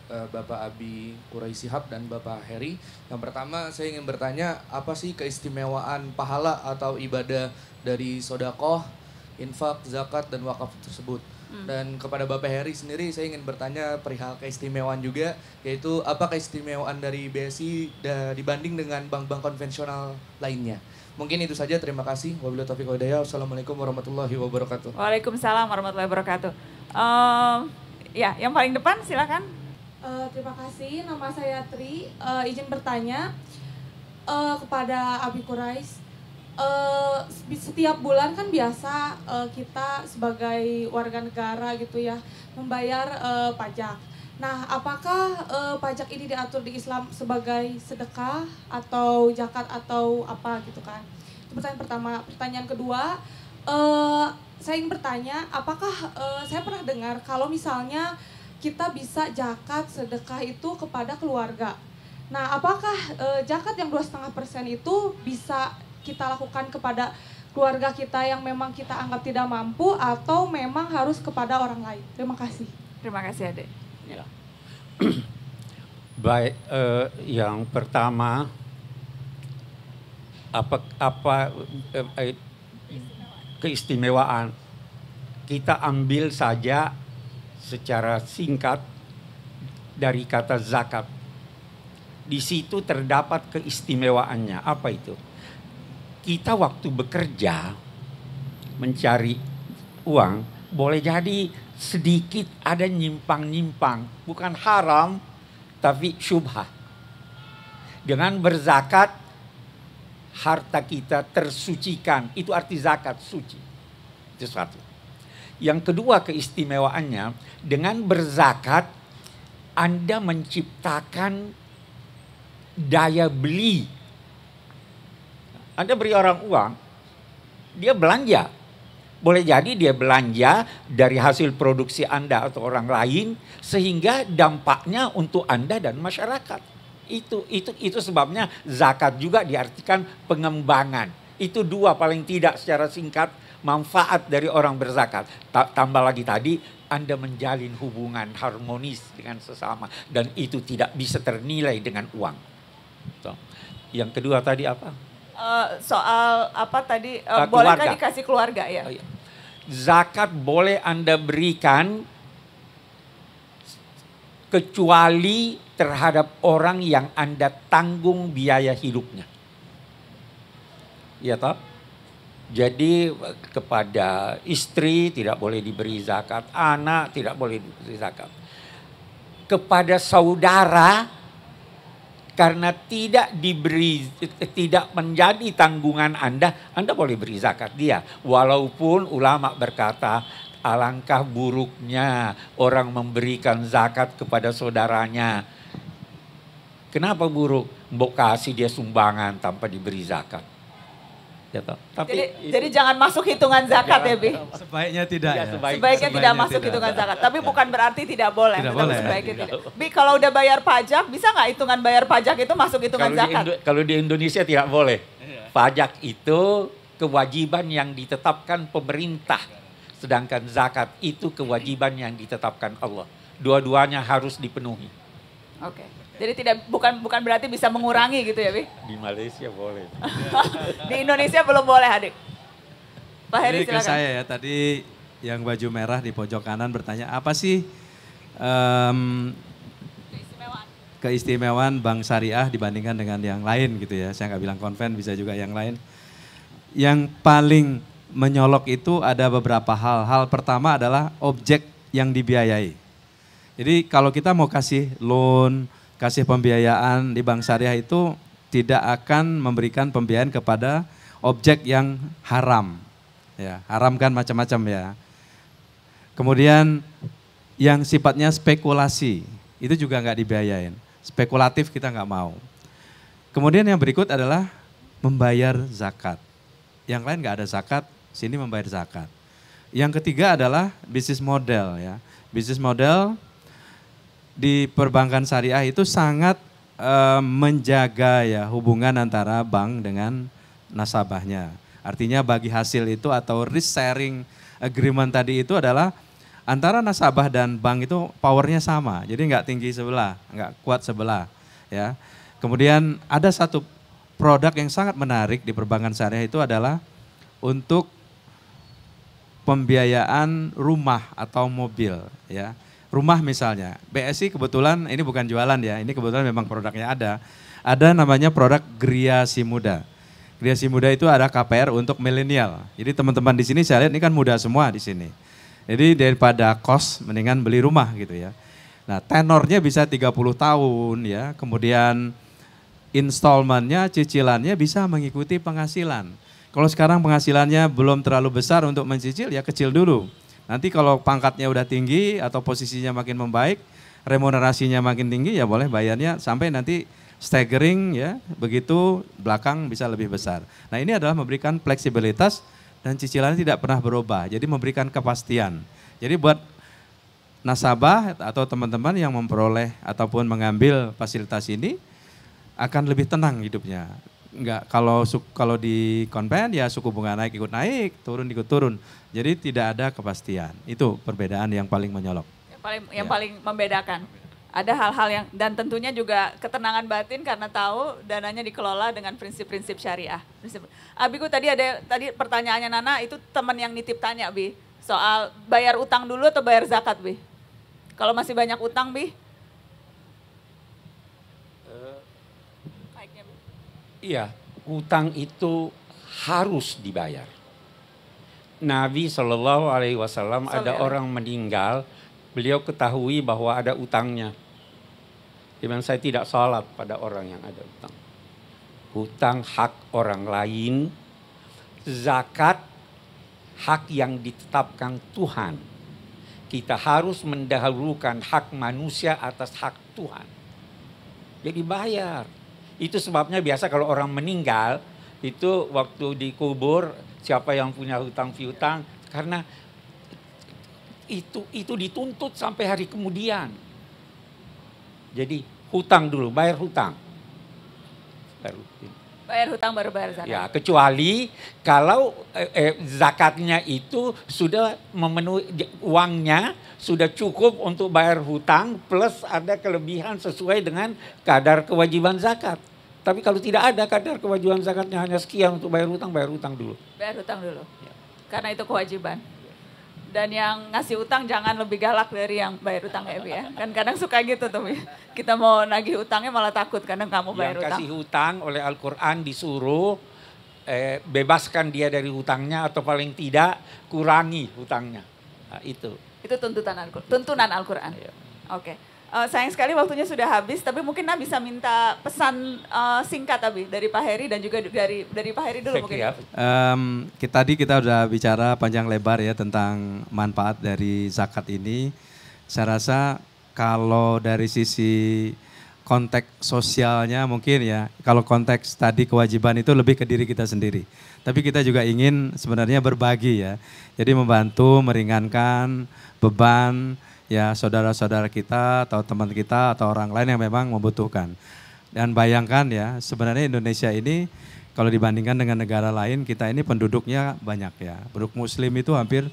eh, Bapak Abi Kurai Sihab dan Bapak Heri. Yang pertama saya ingin bertanya, apa sih keistimewaan pahala atau ibadah dari sodakoh infak, zakat, dan wakaf tersebut. Hmm. Dan kepada Bapak Heri sendiri saya ingin bertanya perihal keistimewaan juga, yaitu apa keistimewaan dari BSI da, dibanding dengan bank-bank konvensional lainnya. Mungkin itu saja, terima kasih. Wabillahi taufiq Wassalamualaikum warahmatullahi wabarakatuh. Waalaikumsalam warahmatullahi wabarakatuh. Um, ya, yang paling depan silakan. Uh, terima kasih, nama saya Tri. Uh, izin bertanya uh, kepada Abi Quraisy uh, setiap bulan kan biasa uh, kita sebagai warga negara gitu ya membayar uh, pajak. Nah, apakah uh, pajak ini diatur di Islam sebagai sedekah atau zakat atau apa gitu kan? Itu pertanyaan pertama. Pertanyaan kedua, uh, saya ingin bertanya, apakah uh, saya pernah dengar kalau misalnya kita bisa zakat sedekah itu kepada keluarga? Nah, apakah e, zakat yang dua setengah persen itu bisa kita lakukan kepada keluarga kita yang memang kita anggap tidak mampu atau memang harus kepada orang lain. Terima kasih. Terima kasih Ade. Ya. Baik, eh, yang pertama apa apa eh, eh, keistimewaan kita ambil saja secara singkat dari kata zakat. Di situ terdapat keistimewaannya. Apa itu? kita waktu bekerja mencari uang boleh jadi sedikit ada nyimpang-nyimpang, bukan haram tapi syubhat. Dengan berzakat harta kita tersucikan, itu arti zakat suci. Itu satu. Yang kedua keistimewaannya dengan berzakat Anda menciptakan daya beli anda beri orang uang, dia belanja. Boleh jadi dia belanja dari hasil produksi Anda atau orang lain sehingga dampaknya untuk Anda dan masyarakat. Itu itu itu sebabnya zakat juga diartikan pengembangan. Itu dua paling tidak secara singkat manfaat dari orang berzakat. Ta tambah lagi tadi anda menjalin hubungan harmonis dengan sesama dan itu tidak bisa ternilai dengan uang. Yang kedua tadi apa? Eh, soal apa tadi uh, uh, bolehkah dikasih keluarga ya? Oh, iya. Zakat boleh Anda berikan kecuali terhadap orang yang Anda tanggung biaya hidupnya. Iya toh? Jadi kepada istri tidak boleh diberi zakat, anak tidak boleh diberi zakat. Kepada saudara karena tidak diberi tidak menjadi tanggungan Anda, Anda boleh beri zakat dia. Walaupun ulama berkata alangkah buruknya orang memberikan zakat kepada saudaranya. Kenapa buruk? Mbok kasih dia sumbangan tanpa diberi zakat. Gitu. Tapi jadi, itu, jadi jangan masuk hitungan zakat ya, Bi? Sebaiknya tidak ya. sebaiknya, sebaiknya, sebaiknya tidak masuk tidak. hitungan zakat. Tapi ya. bukan berarti tidak boleh. Tidak boleh. Sebaiknya tidak. tidak. Bi, kalau udah bayar pajak, bisa nggak hitungan bayar pajak itu masuk hitungan kalau zakat? Di Indo, kalau di Indonesia tidak boleh. Iya. Pajak itu kewajiban yang ditetapkan pemerintah. Sedangkan zakat itu kewajiban yang ditetapkan Allah. Dua-duanya harus dipenuhi. Oke. Okay. Jadi tidak bukan bukan berarti bisa mengurangi gitu ya, Bi? Di Malaysia boleh. di Indonesia belum boleh, Adik. Pak Heri silakan. saya ya, tadi yang baju merah di pojok kanan bertanya apa sih um, keistimewaan. keistimewaan bank syariah dibandingkan dengan yang lain gitu ya. Saya nggak bilang konven, bisa juga yang lain. Yang paling menyolok itu ada beberapa hal. Hal pertama adalah objek yang dibiayai. Jadi kalau kita mau kasih loan, kasih pembiayaan di bank syariah itu tidak akan memberikan pembiayaan kepada objek yang haram. Ya, haram kan macam-macam ya. Kemudian yang sifatnya spekulasi itu juga nggak dibiayain. Spekulatif kita nggak mau. Kemudian yang berikut adalah membayar zakat. Yang lain nggak ada zakat, sini membayar zakat. Yang ketiga adalah bisnis model ya. Bisnis model di perbankan syariah itu sangat e, menjaga ya hubungan antara bank dengan nasabahnya. Artinya bagi hasil itu atau risk sharing agreement tadi itu adalah antara nasabah dan bank itu powernya sama. Jadi nggak tinggi sebelah, nggak kuat sebelah. Ya. Kemudian ada satu produk yang sangat menarik di perbankan syariah itu adalah untuk pembiayaan rumah atau mobil ya rumah misalnya. BSI kebetulan ini bukan jualan ya, ini kebetulan memang produknya ada. Ada namanya produk Si Muda. Si Muda itu ada KPR untuk milenial. Jadi teman-teman di sini saya lihat ini kan muda semua di sini. Jadi daripada kos mendingan beli rumah gitu ya. Nah tenornya bisa 30 tahun ya, kemudian installmentnya, cicilannya bisa mengikuti penghasilan. Kalau sekarang penghasilannya belum terlalu besar untuk mencicil ya kecil dulu Nanti kalau pangkatnya udah tinggi atau posisinya makin membaik, remunerasinya makin tinggi ya boleh bayarnya sampai nanti staggering ya, begitu belakang bisa lebih besar. Nah ini adalah memberikan fleksibilitas dan cicilan tidak pernah berubah, jadi memberikan kepastian. Jadi buat nasabah atau teman-teman yang memperoleh ataupun mengambil fasilitas ini akan lebih tenang hidupnya nggak kalau kalau di konven ya suku bunga naik ikut naik, turun ikut turun. Jadi tidak ada kepastian. Itu perbedaan yang paling menyolok. Yang paling yang ya. paling membedakan. Ada hal-hal yang dan tentunya juga ketenangan batin karena tahu dananya dikelola dengan prinsip-prinsip syariah. Prinsip. Abiku ah, tadi ada tadi pertanyaannya Nana itu teman yang nitip tanya Bi soal bayar utang dulu atau bayar zakat Bi? Kalau masih banyak utang Bi, Iya, utang itu harus dibayar. Nabi Shallallahu Alaihi Wasallam ada ya, orang meninggal, beliau ketahui bahwa ada utangnya. Dimana saya tidak salat pada orang yang ada utang. Hutang hak orang lain, zakat hak yang ditetapkan Tuhan. Kita harus mendahulukan hak manusia atas hak Tuhan. Jadi bayar itu sebabnya biasa kalau orang meninggal itu waktu dikubur siapa yang punya hutang piutang karena itu itu dituntut sampai hari kemudian. Jadi hutang dulu, bayar hutang. Bayar Bayar hutang baru bayar zakat. Ya, kecuali kalau eh, eh zakatnya itu sudah memenuhi uangnya sudah cukup untuk bayar hutang plus ada kelebihan sesuai dengan kadar kewajiban zakat. Tapi kalau tidak ada kadar kewajiban zakatnya hanya sekian untuk bayar utang, bayar utang dulu. Bayar utang dulu. Ya. Karena itu kewajiban. Dan yang ngasih utang jangan lebih galak dari yang bayar utang ya, ya. Kan kadang suka gitu tuh. Kita mau nagih utangnya malah takut karena kamu bayar yang utang. Yang kasih utang oleh Al-Qur'an disuruh eh, bebaskan dia dari utangnya atau paling tidak kurangi utangnya Nah, itu. Itu tuntutan Al-Qur'an. Tuntunan Al-Qur'an. Ya. Oke. Okay. Eh, sayang sekali waktunya sudah habis, tapi mungkin Nah bisa minta pesan uh, singkat Abi dari Pak Heri dan juga dari dari Pak Heri dulu mungkin. Um, kita, tadi kita sudah bicara panjang lebar ya tentang manfaat dari zakat ini. Saya rasa kalau dari sisi konteks sosialnya mungkin ya, kalau konteks tadi kewajiban itu lebih ke diri kita sendiri. Tapi kita juga ingin sebenarnya berbagi ya. Jadi membantu meringankan beban ya saudara-saudara kita atau teman kita atau orang lain yang memang membutuhkan. Dan bayangkan ya, sebenarnya Indonesia ini kalau dibandingkan dengan negara lain, kita ini penduduknya banyak ya. Penduduk muslim itu hampir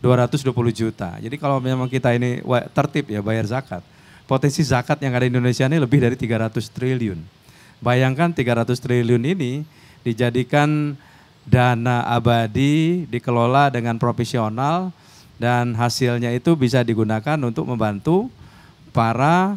220 juta. Jadi kalau memang kita ini tertib ya bayar zakat, potensi zakat yang ada di Indonesia ini lebih dari 300 triliun. Bayangkan 300 triliun ini dijadikan dana abadi, dikelola dengan profesional, dan hasilnya itu bisa digunakan untuk membantu para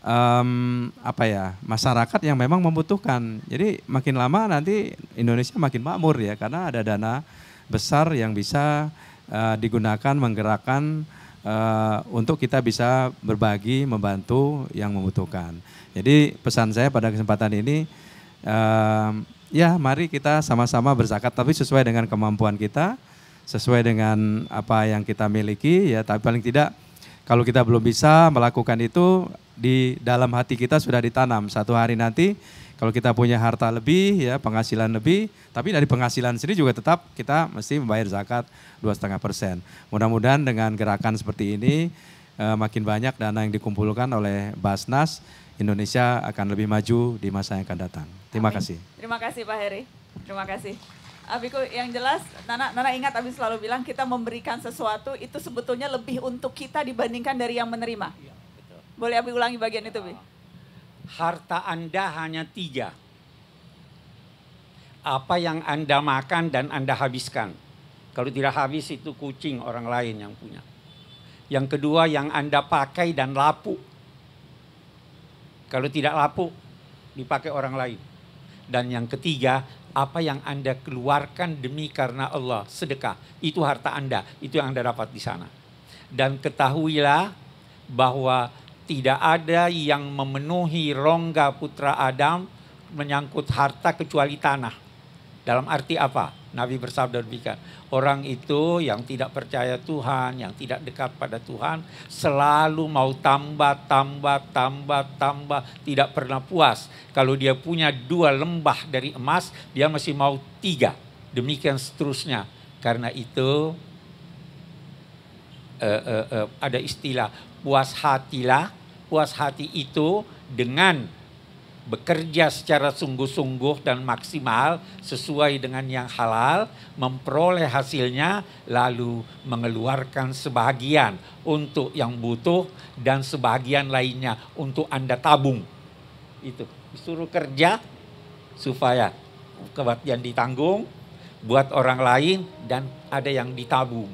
um, apa ya masyarakat yang memang membutuhkan. Jadi makin lama nanti Indonesia makin makmur ya karena ada dana besar yang bisa uh, digunakan menggerakkan uh, untuk kita bisa berbagi membantu yang membutuhkan. Jadi pesan saya pada kesempatan ini uh, ya mari kita sama-sama berzakat tapi sesuai dengan kemampuan kita sesuai dengan apa yang kita miliki ya tapi paling tidak kalau kita belum bisa melakukan itu di dalam hati kita sudah ditanam satu hari nanti kalau kita punya harta lebih ya penghasilan lebih tapi dari penghasilan sendiri juga tetap kita mesti membayar zakat dua setengah persen mudah-mudahan dengan gerakan seperti ini eh, makin banyak dana yang dikumpulkan oleh Basnas Indonesia akan lebih maju di masa yang akan datang terima Amin. kasih terima kasih Pak Heri terima kasih Abiku yang jelas Nana Nana ingat Abi selalu bilang kita memberikan sesuatu itu sebetulnya lebih untuk kita dibandingkan dari yang menerima. Ya, betul. Boleh Abi ulangi bagian itu, Bi? Ah. Harta Anda hanya tiga. Apa yang Anda makan dan Anda habiskan. Kalau tidak habis itu kucing orang lain yang punya. Yang kedua yang Anda pakai dan lapuk, Kalau tidak lapuk dipakai orang lain. Dan yang ketiga, apa yang Anda keluarkan demi karena Allah, sedekah. Itu harta Anda, itu yang Anda dapat di sana. Dan ketahuilah bahwa tidak ada yang memenuhi rongga putra Adam menyangkut harta kecuali tanah. Dalam arti apa? Nabi bersabda demikian. Orang itu yang tidak percaya Tuhan, yang tidak dekat pada Tuhan, selalu mau tambah, tambah, tambah, tambah, tidak pernah puas. Kalau dia punya dua lembah dari emas, dia masih mau tiga. Demikian seterusnya. Karena itu uh, uh, uh, ada istilah puas hatilah, puas hati itu dengan bekerja secara sungguh-sungguh dan maksimal sesuai dengan yang halal, memperoleh hasilnya, lalu mengeluarkan sebagian untuk yang butuh dan sebagian lainnya untuk Anda tabung. Itu disuruh kerja supaya kebaktian ditanggung buat orang lain dan ada yang ditabung.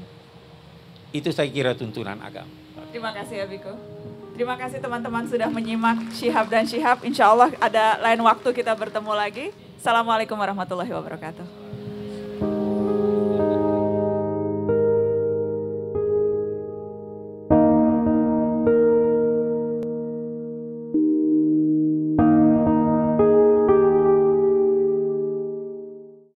Itu saya kira tuntunan agama. Terima kasih Abiko. Terima kasih teman-teman sudah menyimak Syihab dan Syihab. Insya Allah ada lain waktu kita bertemu lagi. Assalamualaikum warahmatullahi wabarakatuh.